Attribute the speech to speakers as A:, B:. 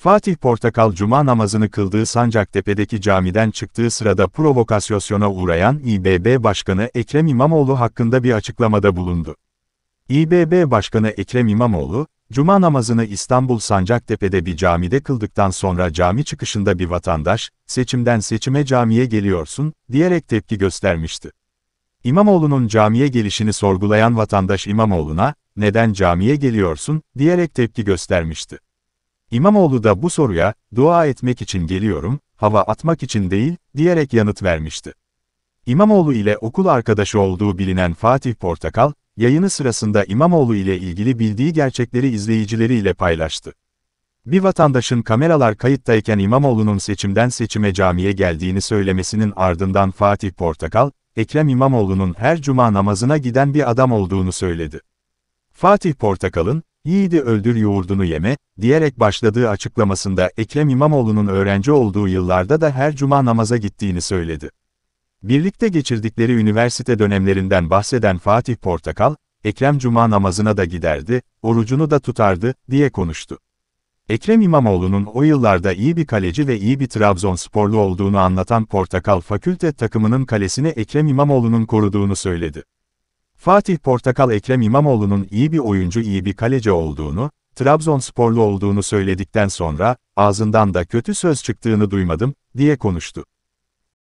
A: Fatih Portakal cuma namazını kıldığı Sancaktepe'deki camiden çıktığı sırada provokasyona uğrayan İBB Başkanı Ekrem İmamoğlu hakkında bir açıklamada bulundu. İBB Başkanı Ekrem İmamoğlu, cuma namazını İstanbul Sancaktepe'de bir camide kıldıktan sonra cami çıkışında bir vatandaş, seçimden seçime camiye geliyorsun, diyerek tepki göstermişti. İmamoğlu'nun camiye gelişini sorgulayan vatandaş İmamoğlu'na, neden camiye geliyorsun, diyerek tepki göstermişti. İmamoğlu da bu soruya, dua etmek için geliyorum, hava atmak için değil, diyerek yanıt vermişti. İmamoğlu ile okul arkadaşı olduğu bilinen Fatih Portakal, yayını sırasında İmamoğlu ile ilgili bildiği gerçekleri izleyicileriyle paylaştı. Bir vatandaşın kameralar kayıttayken İmamoğlu'nun seçimden seçime camiye geldiğini söylemesinin ardından Fatih Portakal, Ekrem İmamoğlu'nun her cuma namazına giden bir adam olduğunu söyledi. Fatih Portakal'ın, yiğidi öldür yoğurdunu yeme, diyerek başladığı açıklamasında Ekrem İmamoğlu'nun öğrenci olduğu yıllarda da her cuma namaza gittiğini söyledi. Birlikte geçirdikleri üniversite dönemlerinden bahseden Fatih Portakal, Ekrem cuma namazına da giderdi, orucunu da tutardı, diye konuştu. Ekrem İmamoğlu'nun o yıllarda iyi bir kaleci ve iyi bir Trabzonsporlu olduğunu anlatan Portakal fakülte takımının kalesini Ekrem İmamoğlu'nun koruduğunu söyledi. Fatih Portakal Ekrem İmamoğlu'nun iyi bir oyuncu iyi bir kaleci olduğunu, Trabzonsporlu olduğunu söyledikten sonra, ağzından da kötü söz çıktığını duymadım, diye konuştu.